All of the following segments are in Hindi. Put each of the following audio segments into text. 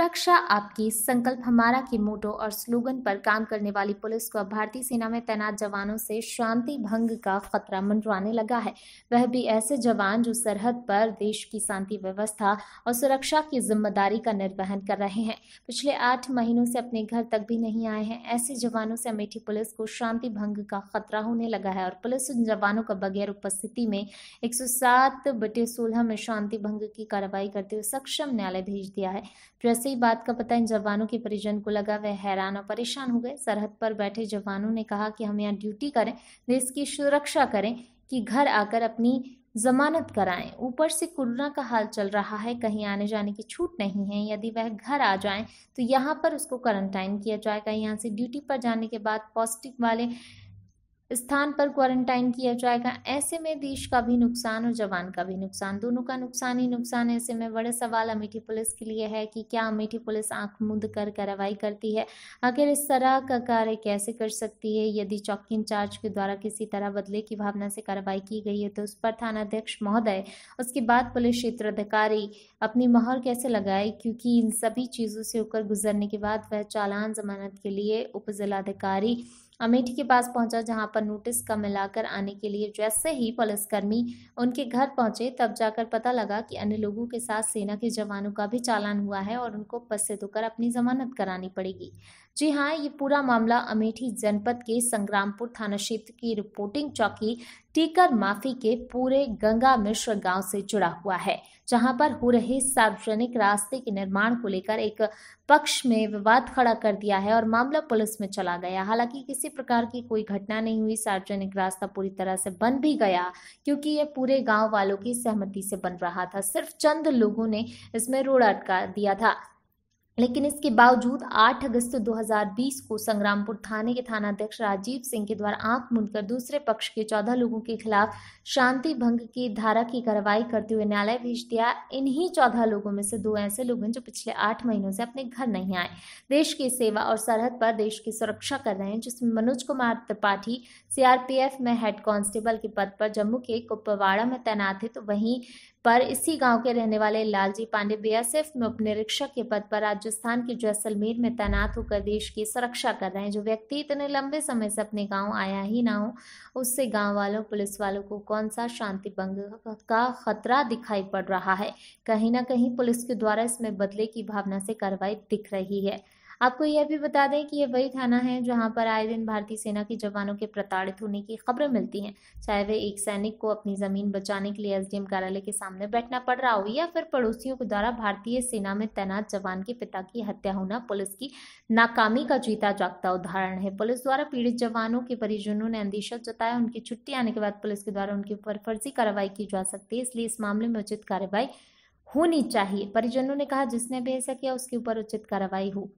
सुरक्षा आपकी संकल्प हमारा के मोटो और स्लोगन पर काम करने वाली पुलिस को भारतीय सेना में तैनात जवानों से शांति भंग का खतरा मंडराने लगा है वह भी ऐसे जवान जो सरहद पर देश की शांति व्यवस्था और सुरक्षा की जिम्मेदारी का निर्वहन कर रहे हैं पिछले आठ महीनों से अपने घर तक भी नहीं आए हैं ऐसे जवानों से अमेठी पुलिस को शांति भंग का खतरा होने लगा है और पुलिस उन जवानों का बगैर उपस्थिति में एक सौ बटे सोलह में शांति भंग की कार्रवाई करते हुए सक्षम न्यायालय भेज दिया है प्रेस ही बात का पता इन जवानों के परिजन को लगा वह हैरान और परेशान हो गए सरहद पर बैठे जवानों ने कहा कि हम यहाँ ड्यूटी करें देश की सुरक्षा करें कि घर आकर अपनी जमानत कराएं ऊपर से कोरोना का हाल चल रहा है कहीं आने जाने की छूट नहीं है यदि वह घर आ जाएं तो यहाँ पर उसको क्वारंटाइन किया जाएगा यहाँ से ड्यूटी पर जाने के बाद पॉजिटिव वाले स्थान पर क्वारंटाइन किया जाएगा ऐसे में देश का भी नुकसान और जवान का भी नुकसान दोनों का नुकसान ही नुकसान ऐसे में बड़े सवाल अमेठी पुलिस के लिए है कि क्या अमेठी पुलिस आंख मूंद कर कार्रवाई करती है आखिर इस तरह का कार्य कैसे कर सकती है यदि चौकी इंचार्ज के द्वारा किसी तरह बदले की भावना से कार्रवाई की गई है तो उस पर थानाध्यक्ष महोदय उसके बाद पुलिस क्षेत्राधिकारी अपनी मोहर कैसे लगाए क्योंकि इन सभी चीज़ों से होकर गुजरने के बाद वह चालान जमानत के लिए उप जिलाधिकारी अमेठी के पास पहुंचा जहां पर नोटिस का मिलाकर आने के लिए जैसे ही पुलिसकर्मी उनके घर पहुंचे तब जाकर पता लगा कि अन्य लोगों के साथ सेना के जवानों का भी चालान हुआ है और उनको से धोकर अपनी जमानत करानी पड़ेगी जी हाँ ये पूरा मामला अमेठी जनपद के संग्रामपुर थाना क्षेत्र की रिपोर्टिंग चौकी टीकर माफी के पूरे गंगा मिश्र गांव से जुड़ा हुआ है जहां पर हो रहे सार्वजनिक रास्ते के निर्माण को लेकर एक पक्ष में विवाद खड़ा कर दिया है और मामला पुलिस में चला गया हालांकि किसी प्रकार की कोई घटना नहीं हुई सार्वजनिक रास्ता पूरी तरह से बन भी गया क्योंकि ये पूरे गांव वालों की सहमति से बन रहा था सिर्फ चंद लोगों ने इसमें रोड अटका दिया था लेकिन इसके बावजूद 8 अगस्त 2020 को संग्रामपुर थाने के थानाध्यक्ष राजीव सिंह के द्वारा आंख मूंदकर दूसरे पक्ष के 14 लोगों के खिलाफ शांति भंग की धारा की कार्रवाई करते हुए न्यायालय भेज दिया इन्हीं 14 लोगों में से दो ऐसे लोग हैं जो पिछले आठ महीनों से अपने घर नहीं आए देश की सेवा और सरहद पर देश की सुरक्षा कर रहे हैं जिसमें मनोज कुमार त्रिपाठी सीआरपीएफ में हेड कांस्टेबल के पद पर जम्मू के कुपवाड़ा में तैनात है तो वहीं पर इसी गांव के रहने वाले लालजी पांडे बीएसएफ में उप निरीक्षक के पद पर राजस्थान के जैसलमेर में तैनात होकर देश की सुरक्षा कर रहे हैं जो व्यक्ति इतने लंबे समय से अपने गांव आया ही ना हो उससे गांव वालों पुलिस वालों को कौन सा शांति भंग का खतरा दिखाई पड़ रहा है कहीं ना कहीं पुलिस के द्वारा इसमें बदले की भावना से कार्रवाई दिख रही है आपको यह भी बता दें कि यह वही थाना है जहां पर आए दिन भारतीय सेना के जवानों के प्रताड़ित होने की खबरें मिलती हैं चाहे वे एक सैनिक को अपनी जमीन बचाने के लिए एसडीएम कार्यालय के सामने बैठना पड़ रहा हो या फिर पड़ोसियों के द्वारा भारतीय सेना में तैनात जवान के पिता की हत्या होना पुलिस की नाकामी का जीता जागता उदाहरण है पुलिस द्वारा पीड़ित जवानों के परिजनों ने अंदेशा जताया उनकी छुट्टी आने के बाद पुलिस के द्वारा उनके ऊपर फर्जी कार्रवाई की जा सकती है इसलिए इस मामले में उचित कार्रवाई होनी चाहिए परिजनों ने कहा जिसने भी ऐसा किया उसके ऊपर उचित कार्रवाई हो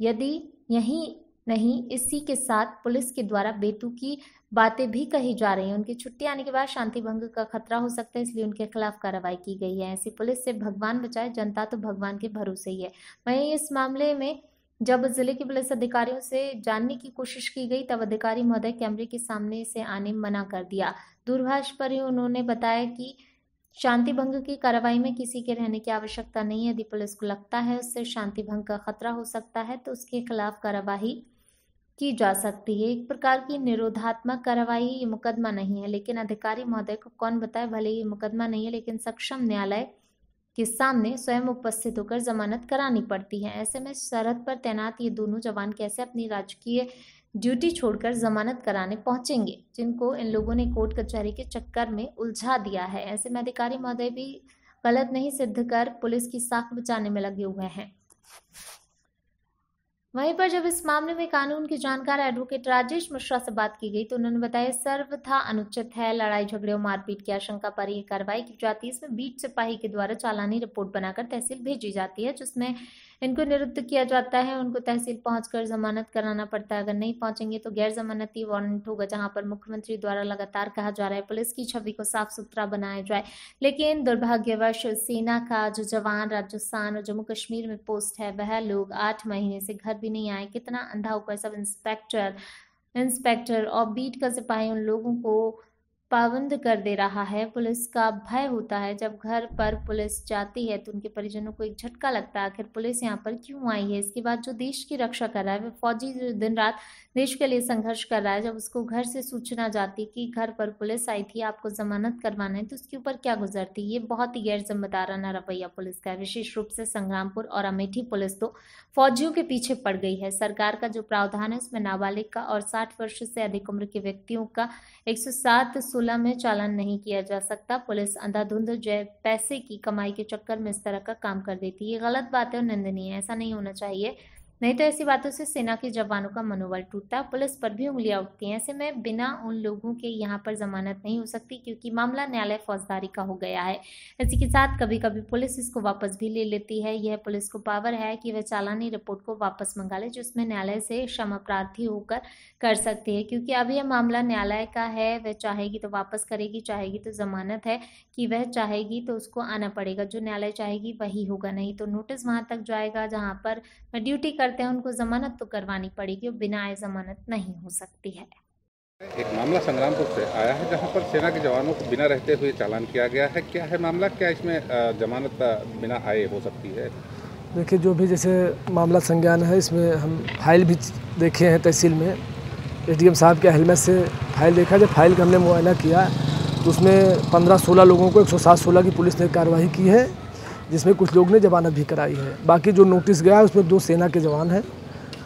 यदि यही नहीं इसी के साथ पुलिस के द्वारा बेतु की बातें भी कही जा रही हैं उनकी छुट्टी आने के बाद शांति भंग का खतरा हो सकता है इसलिए उनके खिलाफ कार्रवाई की गई है ऐसी पुलिस से भगवान बचाए जनता तो भगवान के भरोसे ही है वहीं इस मामले में जब जिले के पुलिस अधिकारियों से जानने की कोशिश की गई तब अधिकारी महोदय कैमरे के सामने से आने मना कर दिया दूरभाष पर ही उन्होंने बताया कि शांति भंग की कार्रवाई में किसी के रहने की आवश्यकता नहीं यदि पुलिस को लगता है उससे शांति भंग का खतरा हो सकता है तो उसके खिलाफ कार्रवाई की जा सकती है एक प्रकार की निरोधात्मक कार्रवाई ये मुकदमा नहीं है लेकिन अधिकारी महोदय को कौन बताए भले ये मुकदमा नहीं है लेकिन सक्षम न्यायालय के सामने स्वयं उपस्थित होकर जमानत करानी पड़ती है ऐसे में सरहद पर तैनात ये दोनों जवान कैसे अपनी राजकीय ड्यूटी छोड़कर जमानत कराने पहुंचेंगे जिनको इन लोगों ने कोर्ट कचहरी के चक्कर में उलझा दिया है ऐसे में अधिकारी महोदय भी गलत नहीं सिद्ध कर पुलिस की साख बचाने में लगे हुए हैं वहीं पर जब इस मामले में कानून के जानकार एडवोकेट राजेश मिश्रा से बात की गई तो उन्होंने बताया सर्वथा अनुचित है लड़ाई झगड़े और मारपीट की आशंका पर यह कार्रवाई की जाती है इसमें बीट सिपाही के द्वारा चालानी रिपोर्ट बनाकर तहसील भेजी जाती है जिसमें इनको निरुद्ध किया जाता है उनको तहसील पहुंचकर जमानत कराना पड़ता है अगर नहीं पहुंचेंगे तो गैर जमानती वारंट होगा जहां पर मुख्यमंत्री द्वारा लगातार कहा जा रहा है पुलिस की छवि को साफ सुथरा बनाया जाए लेकिन दुर्भाग्यवश सेना का जो जवान राजस्थान और जम्मू कश्मीर में पोस्ट है वह लोग आठ महीने से घर भी नहीं आए कितना अंधा हुआ सब इंस्पेक्टर इंस्पेक्टर और बीट कर सिपाही उन लोगों को पाबंद कर दे रहा है पुलिस का भय होता है जब घर पर पुलिस जाती है तो उनके परिजनों को एक झटका लगता है आखिर पुलिस यहाँ पर क्यों आई है इसके बाद जो देश की रक्षा कर रहा है वह फौजी दिन रात देश के लिए संघर्ष कर रहा है जब उसको घर से सूचना जाती कि घर पर पुलिस आई थी आपको जमानत करवाना है तो उसके ऊपर क्या गुजरती ये बहुत ही गैर जिम्मेदाराना रवैया पुलिस का है विशेष रूप से संग्रामपुर और अमेठी पुलिस तो फौजियों के पीछे पड़ गई है सरकार का जो प्रावधान है उसमें नाबालिग का और साठ वर्ष से अधिक उम्र के व्यक्तियों का एक सौ पंचकूला में चालान नहीं किया जा सकता पुलिस अंधाधुंध जय पैसे की कमाई के चक्कर में इस तरह का काम कर देती है गलत बात है और निंदनीय है ऐसा नहीं होना चाहिए नहीं तो ऐसी बातों से सेना के जवानों का मनोबल टूटता पुलिस पर भी उंगलियां उठती हैं ऐसे में बिना उन लोगों के यहाँ पर जमानत नहीं हो सकती क्योंकि मामला न्यायालय फौजदारी का हो गया है इसी के साथ कभी कभी पुलिस इसको वापस भी ले लेती है यह पुलिस को पावर है कि वह चालानी रिपोर्ट को वापस मंगा ले जिसमें न्यायालय से क्षमा प्रार्थी होकर कर सकती है क्योंकि अब यह मामला न्यायालय का है वह चाहेगी तो वापस करेगी चाहेगी तो जमानत है कि वह चाहेगी तो उसको आना पड़ेगा जो न्यायालय चाहेगी वही होगा नहीं तो नोटिस वहाँ तक जाएगा जहाँ पर ड्यूटी कर करते हैं उनको जमानत तो करवानी पड़ेगी और बिना आए जमानत नहीं हो सकती है एक मामला संग्रामपुर से आया है जहां पर सेना के जवानों को बिना रहते हुए चालान किया गया है क्या है मामला क्या इसमें जमानत बिना आए हो सकती है देखिए जो भी जैसे मामला संज्ञान है इसमें हम फाइल भी देखे हैं तहसील में एस साहब के हेलमेट से फाइल देखा जब फाइल का हमने मुआयना किया तो उसमें पंद्रह सोलह लोगों को एक सौ की पुलिस ने कार्रवाई की है जिसमें कुछ लोग ने जमानत भी कराई है बाकी जो नोटिस गया है उसमें दो सेना के जवान हैं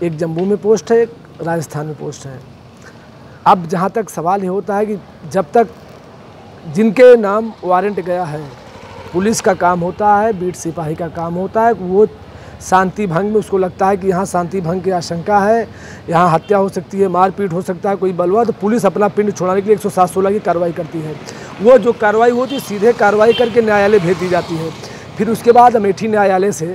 एक जम्मू में पोस्ट है एक राजस्थान में पोस्ट है अब जहाँ तक सवाल ये होता है कि जब तक जिनके नाम वारंट गया है पुलिस का काम होता है बीट सिपाही का काम होता है वो शांति भंग में उसको लगता है कि यहाँ शांति भंग की आशंका है यहाँ हत्या हो सकती है मारपीट हो सकता है कोई बलवा तो पुलिस अपना पिंड छुड़ाने के लिए एक सौ की कार्रवाई करती है वो जो कार्रवाई होती है सीधे कार्रवाई करके न्यायालय भेज दी जाती है फिर उसके बाद अमेठी न्यायालय से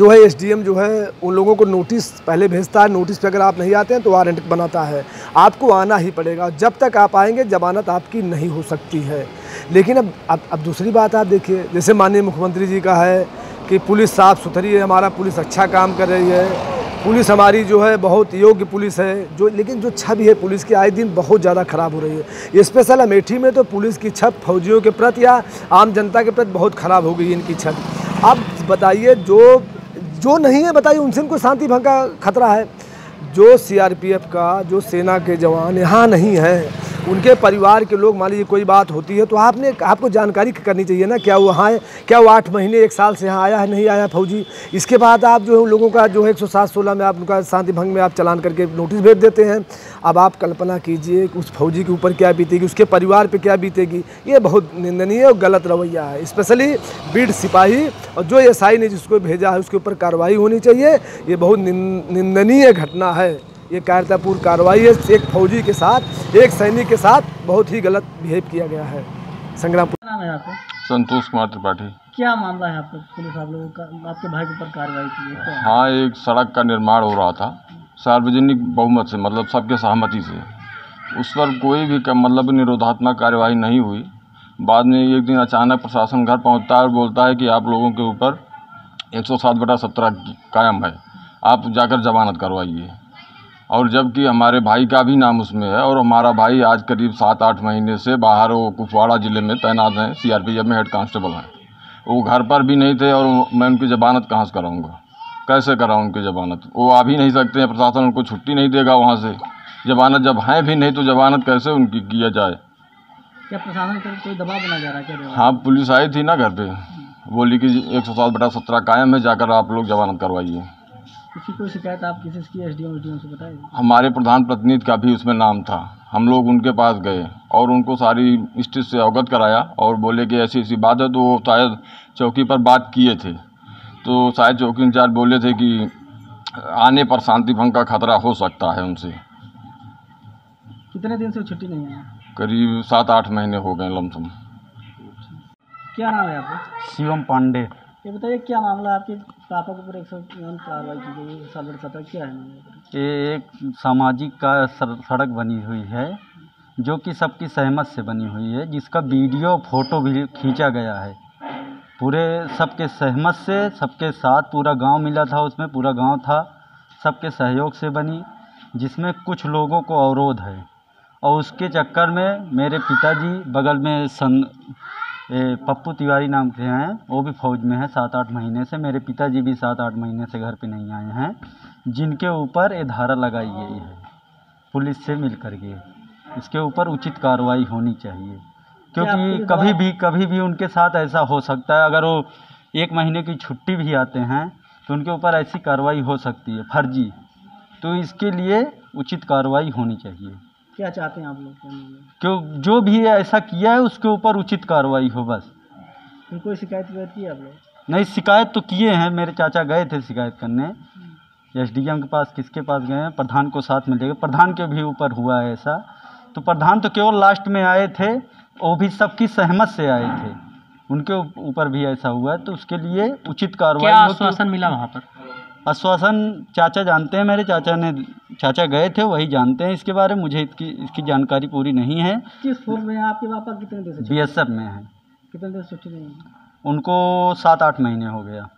जो है एसडीएम जो है उन लोगों को नोटिस पहले भेजता है नोटिस पे अगर आप नहीं आते हैं तो वारंट बनाता है आपको आना ही पड़ेगा जब तक आप आएंगे जमानत आपकी नहीं हो सकती है लेकिन अब अब, अब दूसरी बात आप देखिए जैसे माननीय मुख्यमंत्री जी का है कि पुलिस साफ़ सुथरी है हमारा पुलिस अच्छा काम कर रही है पुलिस हमारी जो है बहुत योग्य पुलिस है जो लेकिन जो छवि है पुलिस की आए दिन बहुत ज़्यादा खराब हो रही है स्पेशल अमेठी में तो पुलिस की छत फौजियों के प्रति या आम जनता के प्रति बहुत ख़राब हो गई इनकी छत अब बताइए जो जो नहीं है बताइए उनसे इनको शांति भंग का खतरा है जो सीआरपीएफ का जो सेना के जवान यहाँ नहीं है उनके परिवार के लोग मान लीजिए कोई बात होती है तो आपने आपको जानकारी करनी चाहिए ना क्या वो हाँ क्या वो आठ महीने एक साल से यहाँ आया है नहीं आया फौजी इसके बाद आप जो है लोगों का जो है एक सौ सात सोलह में आप उनका शांति भंग में आप चलान करके नोटिस भेज देते हैं अब आप कल्पना कीजिए उस फौजी के ऊपर क्या बीतेगी उसके परिवार पर क्या बीतेगी ये बहुत निंदनीय और गलत रवैया है स्पेशली बीड सिपाही और जो एस ने जिसको भेजा है उसके ऊपर कार्रवाई होनी चाहिए ये बहुत निंदनीय घटना है ये कायरतापूर्ण कार्रवाई है एक फौजी के साथ एक सैनिक के साथ बहुत ही गलत बिहेव किया गया है संग्रामपुर है संतोष कुमार त्रिपाठी क्या मामला है पुलिस आप लोगों का आपके भाई के ऊपर कार्रवाई की है हाँ एक सड़क का निर्माण हो रहा था सार्वजनिक बहुमत से मतलब सबके सहमति से उस पर कोई भी मतलब निरोधात्मक कार्यवाही नहीं हुई बाद में एक दिन अचानक प्रशासन घर पहुंचता है और बोलता है कि आप लोगों के ऊपर एक सौ सात बटा सत्रह कायम है आप जाकर जमानत करवाइए और जबकि हमारे भाई का भी नाम उसमें है और हमारा भाई आज करीब सात आठ महीने से बाहर वो कुपवाड़ा ज़िले में तैनात हैं सीआरपीएफ में हेड कांस्टेबल हैं वो घर पर भी नहीं थे और मैं उनकी जबानत कहाँ से कराऊँगा कैसे कराऊँ उनकी जमानत वो आ भी नहीं सकते हैं प्रशासन उनको छुट्टी नहीं देगा वहाँ से जबानत जब हैं भी नहीं तो जमानत कैसे उनकी किया जाए क्या प्रशासन कोई दबाव बना जा रहा है हाँ पुलिस आई थी ना घर पर बोली कि एक सौ सात बटा सत्रह कायम है जाकर आप लोग जमानत करवाइए किसी को शिकायत आप किसी की एस डी से बताए हमारे प्रधान प्रतिनिधि का भी उसमें नाम था हम लोग उनके पास गए और उनको सारी स्टेज से अवगत कराया और बोले कि ऐसी ऐसी बात है तो वो शायद चौकी पर बात किए थे तो शायद चौकी इंचार्ज बोले थे कि आने पर शांति भंग का खतरा हो सकता है उनसे कितने दिन से छुट्टी नहीं है करीब सात आठ महीने हो गए लमसम क्या नाम है आपका शिवम पांडे ये बताइए क्या मामला आपके पापा के ऊपर एक सौ कार्रवाई की गई है क्या है ये एक सामाजिक का सड़क बनी हुई है जो कि सबकी सहमत से बनी हुई है जिसका वीडियो फोटो भी खींचा गया है पूरे सबके सहमत से सबके साथ पूरा गांव मिला था उसमें पूरा गांव था सबके सहयोग से बनी जिसमें कुछ लोगों को अवरोध है और उसके चक्कर में मेरे पिताजी बगल में सन पप्पू तिवारी नाम के हैं वो भी फौज में हैं सात आठ महीने से मेरे पिताजी भी सात आठ महीने से घर पे नहीं आए हैं जिनके ऊपर ये धारा लगाई गई है पुलिस से मिल कर के इसके ऊपर उचित कार्रवाई होनी चाहिए क्योंकि कभी भी कभी भी उनके साथ ऐसा हो सकता है अगर वो एक महीने की छुट्टी भी आते हैं तो उनके ऊपर ऐसी कार्रवाई हो सकती है फर्जी तो इसके लिए उचित कार्रवाई होनी चाहिए क्या चाहते हैं आप लोग क्यों जो भी ऐसा किया है उसके ऊपर उचित कार्रवाई हो बस कोई शिकायत की आप लोग नहीं शिकायत तो किए हैं मेरे चाचा गए थे शिकायत करने हम्म। एस डी एम के पास किसके पास गए हैं प्रधान को साथ में लेकर प्रधान के भी ऊपर हुआ है ऐसा तो प्रधान तो केवल लास्ट में आए थे वो भी सबकी सहमत से आए थे उनके ऊपर भी ऐसा हुआ है तो उसके लिए उचित कार्रवाई तो- आश्वासन मिला वहाँ पर आश्वासन चाचा जानते हैं मेरे चाचा ने चाचा गए थे वही जानते हैं इसके बारे में मुझे इसकी इसकी जानकारी पूरी नहीं है किस फॉर्म में आपके पापा कितने बी एस एफ में है कितने दिन छुट्टी नहीं उनको सात आठ महीने हो गया